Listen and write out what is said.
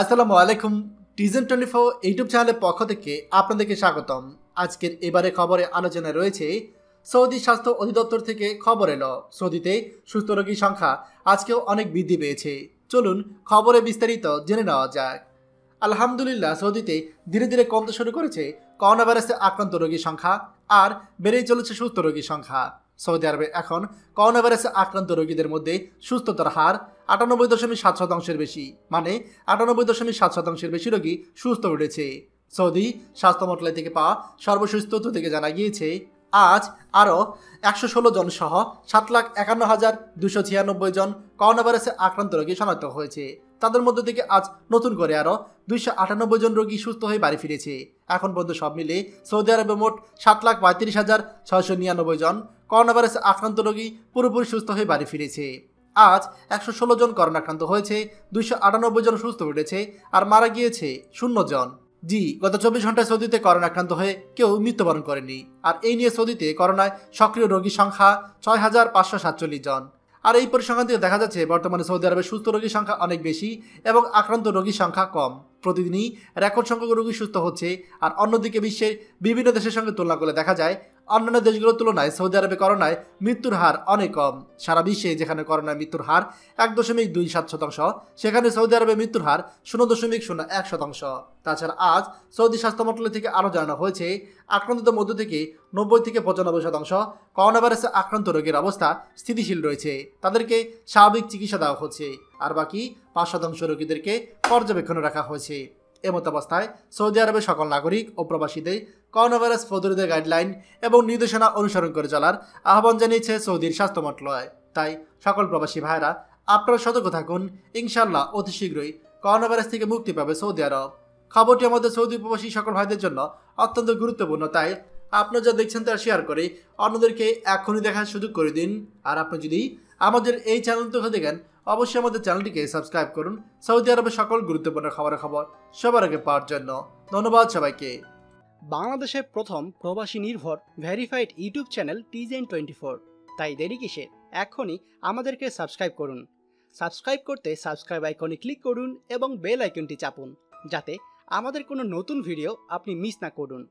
আসসালামু আলাইকুম টিজেন twenty four YouTube চ্যানেলের পক্ষ থেকে আপনাদেরকে স্বাগতম আজকের এবারে খবরে আলোচনায় রয়েছে সৌদি স্বাস্থ্য অধিদপ্তর থেকে খবর এলো সৌদিতে সুস্থ রোগীর সংখ্যা আজকেও অনেক বৃদ্ধি পেয়েছে চলুন খবরে বিস্তারিত জেনে নেওয়া যাক আলহামদুলিল্লাহ সৌদিতে ধীরে ধীরে কমতে শুরু করেছে করোনা ভাইরাসে আক্রান্ত রোগীর সংখ্যা আর বেড়েই চলেছে সুস্থ রোগীর সংখ্যা সৌদি আরবে এখন করোনা ভাইরাসে আক্রান্ত রোগীদের মধ্যে সুস্থতার হার আটানব্বই দশমিক সাত শতাংশের বেশি মানে আটানব্বই দশমিক সাত শতাংশের বেশি রোগী সুস্থ উঠেছে সৌদি স্বাস্থ্য মন্ত্রালয় থেকে পাওয়া সর্বশেষ তথ্য থেকে জানা গিয়েছে আজ আরও একশো ষোলো জন সহ সাত লাখ একান্ন হাজার দুশো ছিয়ানব্বই জন করোনা ভাইরাসে আক্রান্ত রোগী শনাক্ত হয়েছে তাদের মধ্য থেকে আজ নতুন করে আরও দুইশো আটানব্বই জন রোগী সুস্থ হয়ে বাড়ি ফিরেছে এখন পর্যন্ত সব মিলে সৌদি আরবে মোট সাত লাখ পঁয়ত্রিশ হাজার ছয়শো নিরানব্বই জন করোনা ভাইরাসে আক্রান্ত রোগী পুরোপুরি সুস্থ হয়ে বাড়ি ফিরেছে আজ একশো ষোলো জন করোনা আক্রান্ত হয়েছে দুইশো আটানব্বই জন সুস্থ উঠেছে আর মারা গিয়েছে শূন্য জন জি গত চব্বিশ ঘন্টায় সৌদিতে করোনা আক্রান্ত হয়ে কেউ মৃত্যুবরণ করেনি আর এই নিয়ে সৌদিতে করোনায় সক্রিয় রোগীর সংখ্যা ছয় হাজার পাঁচশো সাতচল্লিশ জন আর এই পরিসংখ্যান থেকে দেখা যাচ্ছে বর্তমানে সৌদি আরবে সুস্থ রোগীর সংখ্যা অনেক বেশি এবং আক্রান্ত রোগীর সংখ্যা কম প্রতিদিনই রেকর্ড সংখ্যক রোগী সুস্থ হচ্ছে আর অন্যদিকে বিশ্বের বিভিন্ন দেশের সঙ্গে তুলনা করলে দেখা যায় অন্যান্য দেশগুলোর তুলনায় সৌদি আরবে করোনায় মৃত্যুর হার অনেক কম সারা বিশ্বে যেখানে করোনায় মৃত্যুর হার এক দশমিক দুই সাত শতাংশ সেখানে সৌদি আরবে মৃত্যুর হার শূন্য দশমিক শূন্য এক শতাংশ তাছাড়া আজ সৌদি স্বাস্থ্য মন্ত্রণালয় থেকে আরও জানানো হয়েছে আক্রান্তদের মধ্য থেকে নব্বই থেকে পঁচানব্বই শতাংশ করোনা ভাইরাসে আক্রান্ত রোগীর অবস্থা স্থিতিশীল রয়েছে তাদেরকে স্বাভাবিক চিকিৎসা দেওয়া হচ্ছে আর বাকি পাঁচ শতাংশ রোগীদেরকে পর্যবেক্ষণে রাখা হয়েছে এমত অবস্থায় সৌদি আরবের সকল নাগরিক ও প্রবাসীদের করোনাভাইরাস প্রতিরোধের গাইডলাইন এবং নির্দেশনা অনুসরণ করে চলার আহ্বান জানিয়েছে সৌদির স্বাস্থ্য মন্ত্রণালয় তাই সকল প্রবাসী ভাইরা আপনারা সতর্ক থাকুন ইনশাল্লাহ অতি শীঘ্রই করোনাভাইরাস থেকে মুক্তি পাবে সৌদি আরব খবরটি আমাদের সৌদি প্রবাসী সকল ভাইদের জন্য অত্যন্ত গুরুত্বপূর্ণ তাই আপনার যা দেখছেন তা শেয়ার করে অন্যদেরকে এখনই দেখার সুযোগ করে দিন আর আপনি যদি আমাদের এই চ্যানেল তো দেখেন অবশ্যই আমাদের চ্যানেলটিকে সাবস্ক্রাইব করুন সৌদি আরবের সকল গুরুত্বপূর্ণ খবরের খবর সবার আগে পাওয়ার জন্য ধন্যবাদ সবাইকে বাংলাদেশের প্রথম প্রবাসী নির্ভর ভেরিফাইড ইউটিউব চ্যানেল টিজেন টোয়েন্টি ফোর তাই দেরি কিসে এখনই আমাদেরকে সাবস্ক্রাইব করুন সাবস্ক্রাইব করতে সাবস্ক্রাইব আইকনে ক্লিক করুন এবং বেল আইকনটি চাপুন যাতে আমাদের কোনো নতুন ভিডিও আপনি মিস না করুন